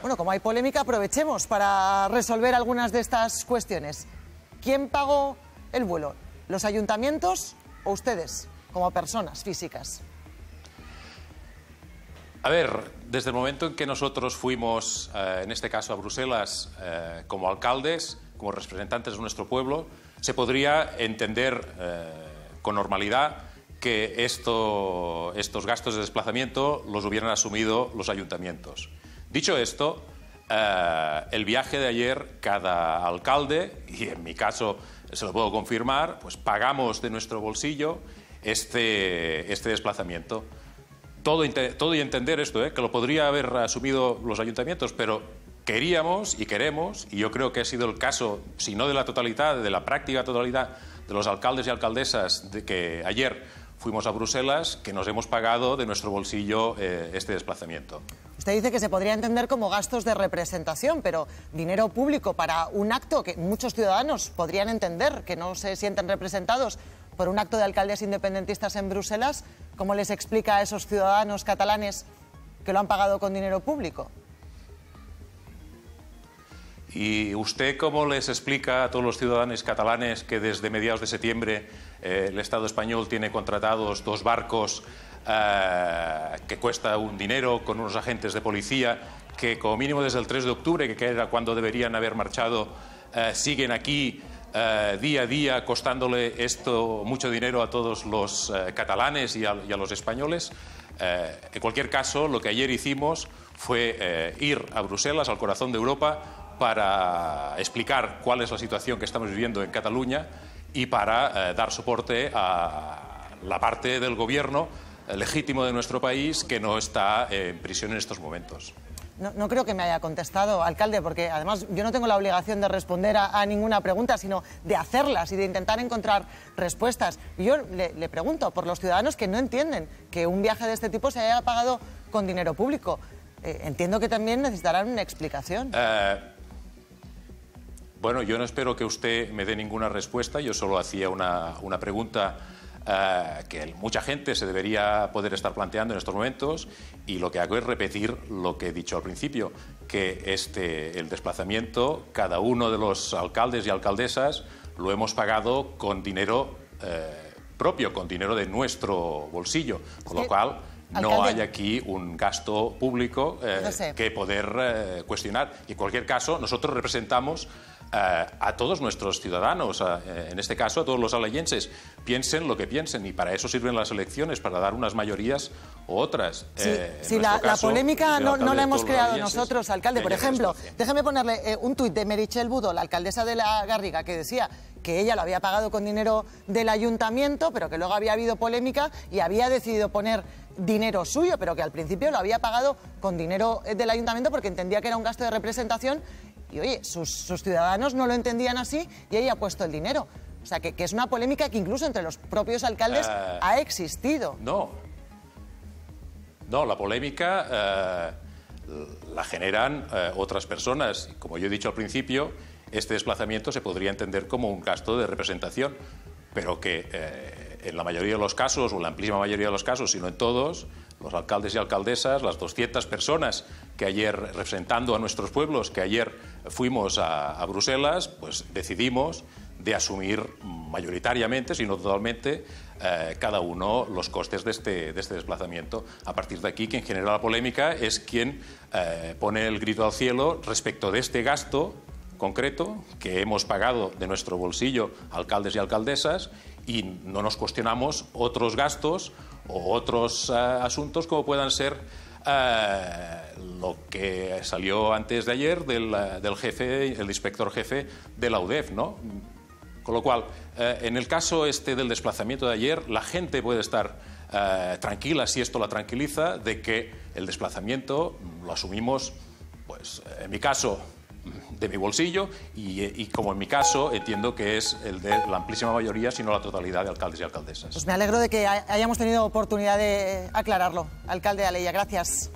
Bueno, como hay polémica, aprovechemos para resolver algunas de estas cuestiones. ¿Quién pagó el vuelo? ¿Los ayuntamientos o ustedes, como personas físicas? A ver, desde el momento en que nosotros fuimos, eh, en este caso a Bruselas, eh, como alcaldes, como representantes de nuestro pueblo, se podría entender eh, con normalidad que estos gastos de desplazamiento los hubieran asumido los ayuntamientos. Dicho esto, eh, el viaje de ayer, cada alcalde, y en mi caso se lo puedo confirmar, pues pagamos de nuestro bolsillo este, este desplazamiento. Todo, y entender esto, eh, que lo podría haber asumido los ayuntamientos, pero queríamos y queremos, y yo creo que ha sido el caso, si no de la totalidad, de la práctica totalidad de los alcaldes y alcaldesas de que ayer fuimos a Bruselas, que nos hemos pagado de nuestro bolsillo eh, este desplazamiento. Usted dice que se podría entender como gastos de representación, pero dinero público para un acto que muchos ciudadanos podrían entender que no se sienten representados por un acto de alcaldes independentistas en Bruselas, ¿cómo les explica a esos ciudadanos catalanes que lo han pagado con dinero público? ¿Y usted cómo les explica a todos los ciudadanos catalanes que desde mediados de septiembre eh, el Estado español tiene contratados dos barcos eh, que cuesta un dinero, con unos agentes de policía que como mínimo desde el 3 de octubre, que era cuando deberían haber marchado, eh, siguen aquí eh, día a día costándole esto mucho dinero a todos los catalanes y y a, los españoles. en cualquier caso, lo que ayer hicimos fue ir a Bruselas, al corazón de Europa, para explicar cuál es la situación que estamos viviendo en Cataluña y para dar soporte a la parte del gobierno legítimo de nuestro país que no está eh, en prisión en estos momentos. No, creo que me haya contestado, alcalde, porque además yo no tengo la obligación de responder a, ninguna pregunta, sino de hacerlas y de intentar encontrar respuestas. yo le, pregunto por los ciudadanos que no entienden que un viaje de este tipo se haya pagado con dinero público. Eh, entiendo que también necesitarán una explicación. Eh, bueno, yo no espero que usted me dé ninguna respuesta, yo solo hacía una, una pregunta eh, que mucha gente se debería poder estar planteando en estos momentos y lo que hago es repetir lo que he dicho al principio, que este, el desplazamiento, cada uno de los alcaldes y alcaldesas lo hemos pagado con dinero eh, propio, con dinero de nuestro bolsillo, con lo cual no hay aquí un gasto público eh, que poder cuestionar. Y en cualquier caso, nosotros representamos eh, a todos nuestros ciudadanos, eh, en este caso a todos los alayenses. piensen lo que piensen y para eso sirven las elecciones, para dar unas mayorías u otras. Si eh, la, polémica no, la hemos creado nosotros, alcalde. Por ejemplo, déjeme ponerle un tuit de Merichel Budo, la alcaldesa de La Garriga, que decía que ella lo había pagado con dinero del ayuntamiento, pero que luego había habido polémica y había decidido poner dinero suyo, pero que al principio lo había pagado con dinero eh, del ayuntamiento porque entendía que era un gasto de representación y oye, sus, ciudadanos no lo entendían así y ella ha puesto el dinero. O sea, que, es una polémica que incluso entre los propios alcaldes eh, ha existido. No. No, la polémica eh, la generan otras personas. Como yo he dicho al principio, este desplazamiento se podría entender como un gasto de representación, pero que eh, en la mayoría de los casos, o en la amplísima mayoría de los casos, sino en todos, los alcaldes y alcaldesas, las 200 personas que ayer, representando a nuestros pueblos, que ayer fuimos a, Bruselas, pues decidimos de asumir mayoritariamente, sino totalmente, eh, cada uno los costes este, de este, desplazamiento. A partir de aquí, quien genera la polémica es quien eh, pone el grito al cielo respecto de este gasto concreto que hemos pagado de nuestro bolsillo alcaldes y alcaldesas y no nos cuestionamos otros gastos o otros eh, asuntos como puedan ser eh, lo que salió antes de ayer eh, del, jefe, el inspector jefe de la UDEF, ¿no? Con lo cual, en el caso este del desplazamiento de ayer, la gente puede estar tranquila, si esto la tranquiliza, de que el desplazamiento lo asumimos, pues en mi caso, de mi bolsillo y, como en mi caso, entiendo que es el de la amplísima mayoría, sino la totalidad de alcaldes y alcaldesas. Pues me alegro de que hayamos tenido oportunidad de aclararlo, alcalde de Aleya. Gracias.